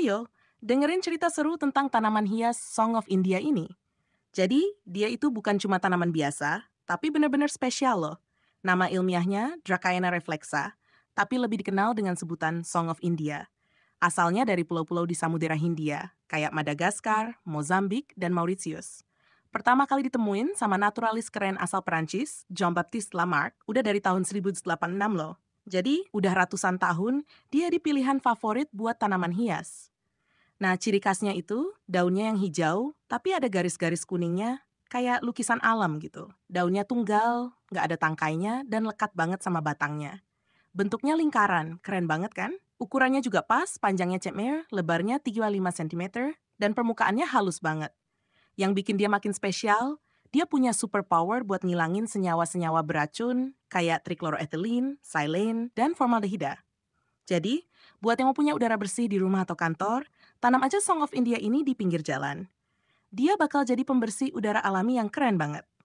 Ayo, dengerin cerita seru tentang tanaman hias Song of India ini. Jadi, dia itu bukan cuma tanaman biasa, tapi benar-benar spesial loh. Nama ilmiahnya Dracaena reflexa, tapi lebih dikenal dengan sebutan Song of India. Asalnya dari pulau-pulau di Samudera Hindia, kayak Madagaskar, Mozambik, dan Mauritius. Pertama kali ditemuin sama naturalis keren asal Perancis, Jean-Baptiste Lamarck, udah dari tahun 1886 loh. Jadi, udah ratusan tahun, dia dipilihan favorit buat tanaman hias. Nah, ciri khasnya itu daunnya yang hijau, tapi ada garis-garis kuningnya kayak lukisan alam gitu. Daunnya tunggal, nggak ada tangkainya, dan lekat banget sama batangnya. Bentuknya lingkaran, keren banget kan? Ukurannya juga pas, panjangnya cemer, lebarnya 35 cm, dan permukaannya halus banget. Yang bikin dia makin spesial, dia punya superpower buat ngilangin senyawa-senyawa beracun kayak trikloroethylene, silane, dan formaldehida. Jadi, buat yang mau punya udara bersih di rumah atau kantor, tanam aja Song of India ini di pinggir jalan. Dia bakal jadi pembersih udara alami yang keren banget.